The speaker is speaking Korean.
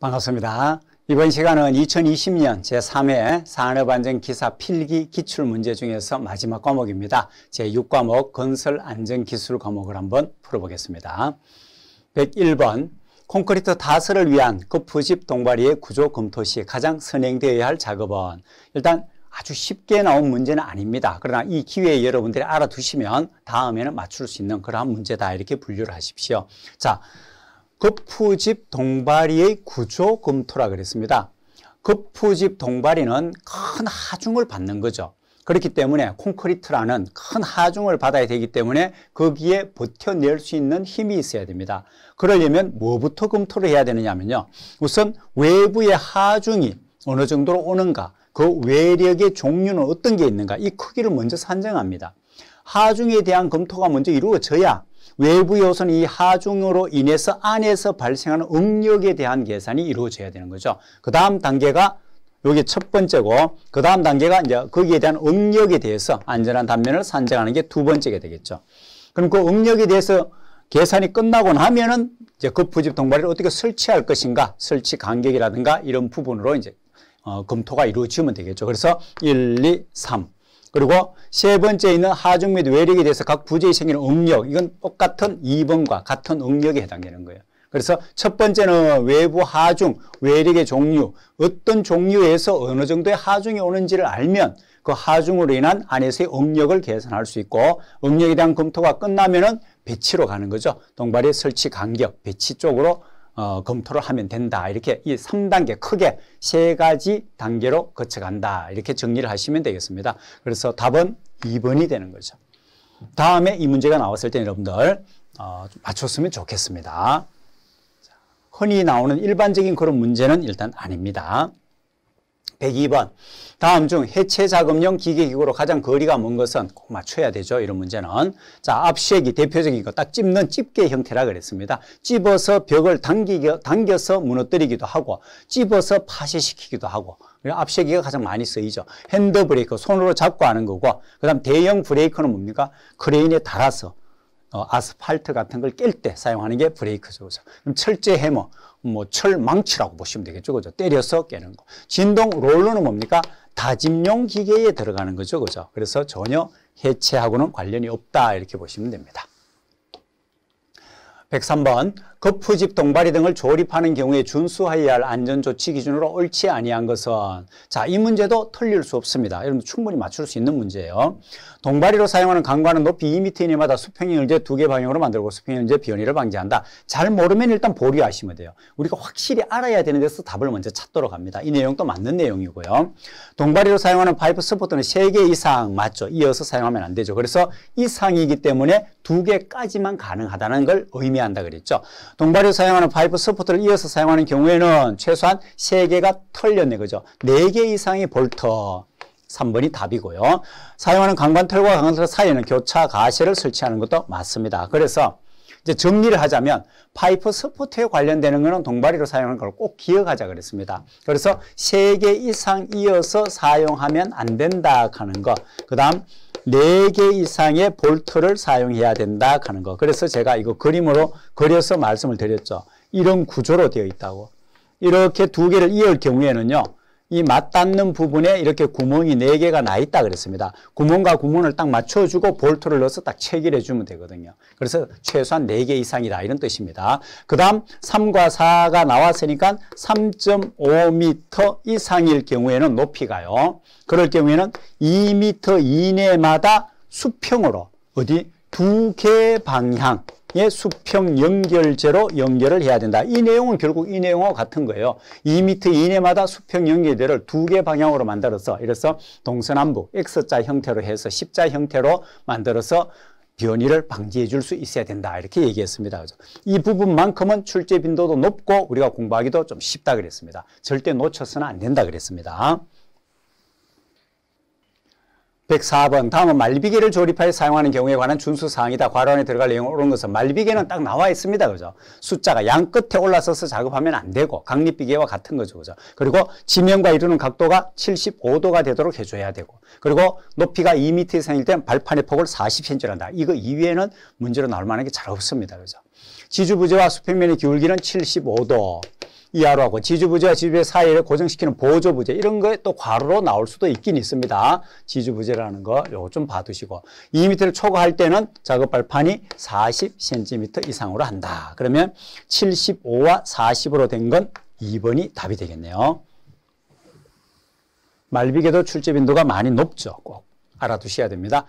반갑습니다. 이번 시간은 2020년 제3회 산업안전기사 필기 기출문제 중에서 마지막 과목입니다. 제6과목 건설안전기술 과목을 한번 풀어보겠습니다. 101번 콘크리트 다스를 위한 거푸집 동바리의 구조 검토 시 가장 선행되어야 할 작업은 일단 아주 쉽게 나온 문제는 아닙니다. 그러나 이 기회에 여러분들이 알아두시면 다음에는 맞출 수 있는 그러한 문제다 이렇게 분류를 하십시오. 자, 급후집 동바리의 구조검토라 그랬습니다. 급후집 동바리는 큰 하중을 받는 거죠. 그렇기 때문에 콘크리트라는 큰 하중을 받아야 되기 때문에 거기에 버텨낼 수 있는 힘이 있어야 됩니다. 그러려면 뭐부터 검토를 해야 되느냐면요. 우선 외부의 하중이 어느 정도로 오는가, 그 외력의 종류는 어떤 게 있는가, 이 크기를 먼저 산정합니다. 하중에 대한 검토가 먼저 이루어져야 외부 요소는이 하중으로 인해서 안에서 발생하는 응력에 대한 계산이 이루어져야 되는 거죠. 그 다음 단계가 여기 첫 번째고 그 다음 단계가 이제 거기에 대한 응력에 대해서 안전한 단면을 산정하는 게 두 번째가 되겠죠. 그럼 그 응력에 대해서 계산이 끝나고 나면은 이제 그 부집 동발을 어떻게 설치할 것인가 설치 간격이라든가 이런 부분으로 이제 어, 검토가 이루어지면 되겠죠. 그래서 1, 2, 3 그리고 세 번째 있는 하중 및 외력에 대해서 각 부재에 생기는 응력 이건 똑같은 2번과 같은 응력에 해당되는 거예요. 그래서 첫 번째는 외부 하중, 외력의 종류 어떤 종류에서 어느 정도의 하중이 오는지를 알면 그 하중으로 인한 안에서의 응력을 계산할 수 있고 응력에 대한 검토가 끝나면 은 배치로 가는 거죠. 동발의 설치 간격, 배치 쪽으로 어, 검토를 하면 된다. 이렇게 이 3단계 크게 세 가지 단계로 거쳐간다. 이렇게 정리를 하시면 되겠습니다. 그래서 답은 2번이 되는 거죠. 다음에 이 문제가 나왔을 때 여러분들 어, 맞췄으면 좋겠습니다. 흔히 나오는 일반적인 그런 문제는 일단 아닙니다. 102번. 다음 중 해체 자금용 기계기구로 가장 거리가 먼 것은 꼭 맞춰야 되죠. 이런 문제는. 자, 앞시액이 대표적인 거딱 찝는 찝게 형태라 그랬습니다. 찝어서 벽을 당기겨, 당겨서 무너뜨리기도 하고 찝어서 파쇄시키기도 하고 앞시계가 가장 많이 쓰이죠. 핸드 브레이크, 손으로 잡고 하는 거고, 그 다음 대형 브레이크는 뭡니까? 크레인에 달아서 어, 아스팔트 같은 걸 깰 때 사용하는 게 브레이크죠. 그럼 철제 해머, 뭐 철망치라고 보시면 되겠죠. 그죠? 때려서 깨는 거. 진동 롤러는 뭡니까? 다짐용 기계에 들어가는 거죠. 그죠? 그래서 전혀 해체하고는 관련이 없다. 이렇게 보시면 됩니다. 103번 거푸집 동바리 등을 조립하는 경우에 준수하여야 할 안전조치 기준으로 옳지 아니한 것은 자 이 문제도 틀릴 수 없습니다. 여러분 충분히 맞출 수 있는 문제예요. 동바리로 사용하는 강과는 높이 2m 이내마다 수평형 일제 두 개 방향으로 만들고 수평형 일제 변이를 방지한다. 잘 모르면 일단 보류하시면 돼요. 우리가 확실히 알아야 되는 데서 답을 먼저 찾도록 합니다. 이 내용도 맞는 내용이고요. 동바리로 사용하는 파이프 스포트는 3개 이상 맞죠. 이어서 사용하면 안 되죠. 그래서 이상이기 때문에 두개까지만 가능하다는 걸 의미한다 그랬죠. 동발이 사용하는 파이프 서포트를 이어서 사용하는 경우에는 최소한 3개가 털렸네. 그죠? 4개 이상의 볼터 3번이 답이고요. 사용하는 강반털과강반털 사이에는 교차 가시를 설치하는 것도 맞습니다. 그래서 이제 정리를 하자면 파이프 스포트에 관련되는 것은 동바리로 사용하는 걸 꼭 기억하자 그랬습니다. 그래서 3개 이상 이어서 사용하면 안 된다 하는 거. 그 다음 4개 이상의 볼트를 사용해야 된다 하는 거. 그래서 제가 이거 그림으로 그려서 말씀을 드렸죠. 이런 구조로 되어 있다고. 이렇게 두 개를 이을 경우에는요. 이 맞닿는 부분에 이렇게 구멍이 4개가 나 있다 그랬습니다. 구멍과 구멍을 딱 맞춰주고 볼트를 넣어서 딱 체결해 주면 되거든요. 그래서 최소한 4개 이상이다 이런 뜻입니다. 그 다음 3과 4가 나왔으니까 3.5m 이상일 경우에는 높이가요. 그럴 경우에는 2m 이내마다 수평으로 어디 두 개 방향 예, 수평 연결제로 연결을 해야 된다. 이 내용은 결국 이내용과 같은 거예요. 2m 이내마다 수평 연결제를 두 개 방향으로 만들어서 이래서 동서남북 X자 형태로 해서 십자 형태로 만들어서 변이를 방지해 줄 수 있어야 된다. 이렇게 얘기했습니다. 이 부분만큼은 출제 빈도도 높고 우리가 공부하기도 좀 쉽다 그랬습니다. 절대 놓쳐서는 안 된다 그랬습니다. 104번 다음은 말리비계를 조립하여 사용하는 경우에 관한 준수사항이다. 괄호 안에 들어갈 내용 옳은 것은 말리비계는 딱 나와 있습니다. 그죠? 숫자가 양 끝에 올라서서 작업하면 안 되고 강립비계와 같은 거죠. 그죠? 그리고 지면과 이루는 각도가 75도가 되도록 해줘야 되고 그리고 높이가 2m 이상일 땐 발판의 폭을 40cm로 한다. 이거 이외에는 문제로 나올 만한 게 잘 없습니다. 그죠? 지주부재와 수평면의 기울기는 75도 이하로 하고 지주부재와 지주부재 사이를 고정시키는 보조부재 이런 거에 또 괄호로 나올 수도 있긴 있습니다. 지주부재라는 거 요거 좀 봐두시고 2m를 초과할 때는 작업 발판이 40cm 이상으로 한다. 그러면 75와 40으로 된 건 2번이 답이 되겠네요. 말비계도 출제 빈도가 많이 높죠. 꼭 알아두셔야 됩니다.